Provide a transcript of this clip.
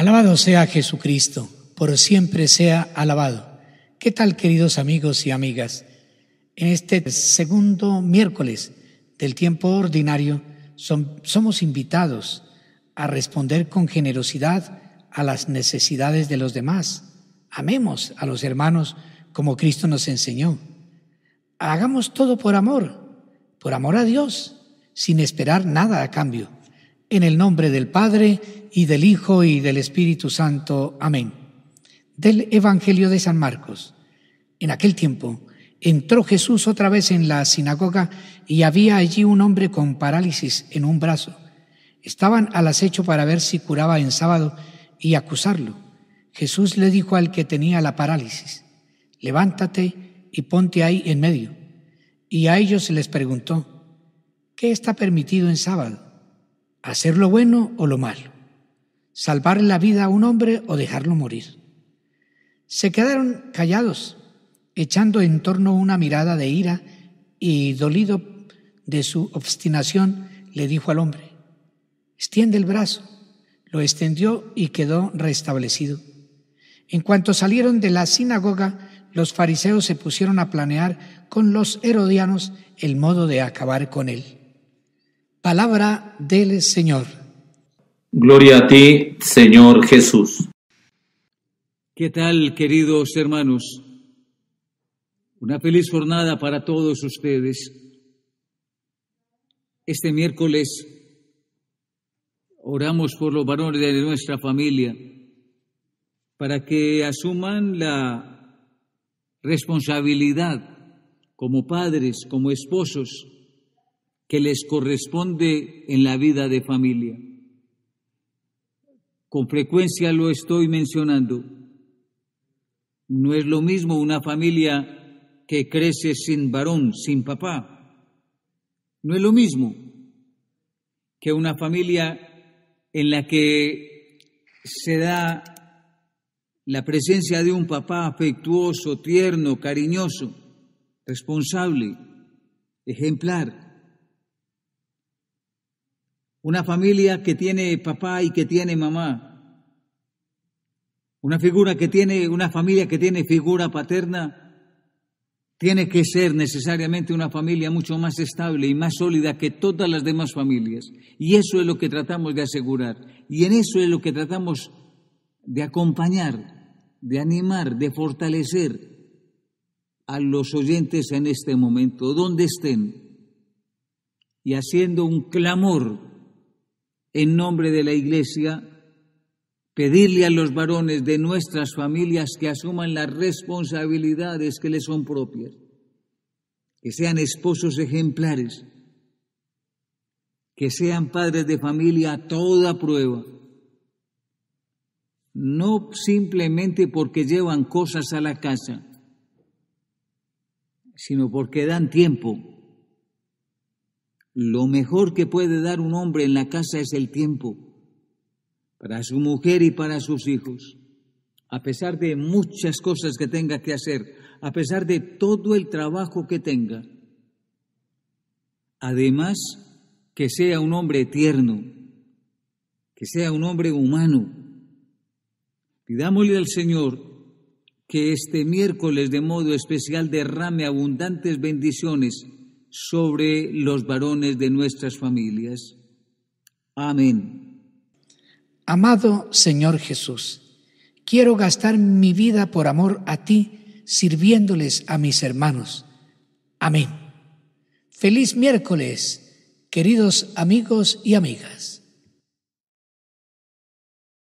Alabado sea Jesucristo, por siempre sea alabado. ¿Qué tal, queridos amigos y amigas? En este segundo miércoles del tiempo ordinario somos invitados a responder con generosidad a las necesidades de los demás. Amemos a los hermanos como Cristo nos enseñó. Hagamos todo por amor, por amor a Dios, sin esperar nada a cambio. En el nombre del Padre, y del Hijo, y del Espíritu Santo. Amén. Del Evangelio de San Marcos. En aquel tiempo entró Jesús otra vez en la sinagoga y había allí un hombre con parálisis en un brazo. Estaban al acecho para ver si curaba en sábado y acusarlo. Jesús le dijo al que tenía la parálisis, levántate y ponte ahí en medio. Y a ellos les preguntó, ¿qué está permitido en sábado? hacer lo bueno o lo malo, salvar la vida a un hombre o dejarlo morir. Se quedaron callados, echando en torno una mirada de ira y dolido de su obstinación, le dijo al hombre, extiende el brazo. Lo extendió y quedó restablecido. En cuanto salieron de la sinagoga, los fariseos se pusieron a planear con los herodianos el modo de acabar con él. Palabra del Señor. Gloria a ti, Señor Jesús. ¿Qué tal, queridos hermanos? Una feliz jornada para todos ustedes. Este miércoles oramos por los varones de nuestra familia para que asuman la responsabilidad como padres, como esposos, que les corresponde en la vida de familia. Con frecuencia lo estoy mencionando. No es lo mismo una familia que crece sin varón, sin papá. No es lo mismo que una familia en la que se da la presencia de un papá afectuoso, tierno, cariñoso, responsable, ejemplar. Una familia que tiene papá y que tiene mamá. Una figura que tiene, una familia que tiene figura paterna tiene que ser necesariamente una familia mucho más estable y más sólida que todas las demás familias. Y eso es lo que tratamos de asegurar. Y en eso es lo que tratamos de acompañar, de animar, de fortalecer a los oyentes en este momento, donde estén, y haciendo un clamor en nombre de la Iglesia, pedirle a los varones de nuestras familias que asuman las responsabilidades que les son propias, que sean esposos ejemplares, que sean padres de familia a toda prueba, no simplemente porque llevan cosas a la casa, sino porque dan tiempo lo mejor que puede dar un hombre en la casa es el tiempo para su mujer y para sus hijos. A pesar de muchas cosas que tenga que hacer, a pesar de todo el trabajo que tenga. Además, que sea un hombre tierno, que sea un hombre humano. Pidámosle al Señor que este miércoles de modo especial derrame abundantes bendiciones sobre los varones de nuestras familias. Amén. Amado Señor Jesús, quiero gastar mi vida por amor a ti, sirviéndoles a mis hermanos. Amén. Feliz miércoles, queridos amigos y amigas.